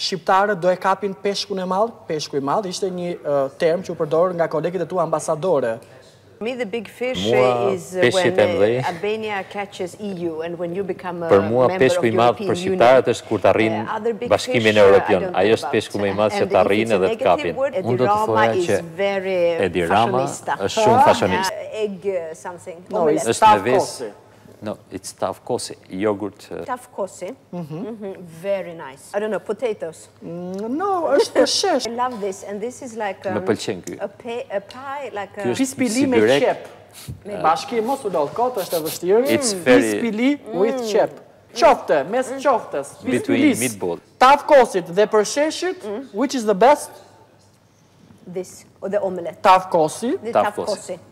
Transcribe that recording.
Shqiptarët do e kapin peshku në malë, peshku i malë, ishte një term që u përdorë nga kolegit e tu ambasadore. Eh, për mua peshku i malë për Shqiptarët është kur të arrinë eh, bashkimin e Europion, ajo është peshku me i malë që të arrinë edhe të kapin. Unë do të thua që Edi Rama është shumë fashionista. Êshtë me vesë No, it's tafkosi, yogurt. Uh, tafkosi, mhm. mhm, very nice. I don't know, potatoes. Mm, no, është për shesh. I love this, and this is like... Me um, pëlqen kjo. A pie, like a... Pispili me qep. Bashki, mos u dollë kote, është e vështirë. It's mm. very... Pispili with mm. qep. Qofte, mes qoftes. Between meatball. Tafkosit dhe përsheshit, which is the best? This, or the omelette. Tafkosi. Tafkosi.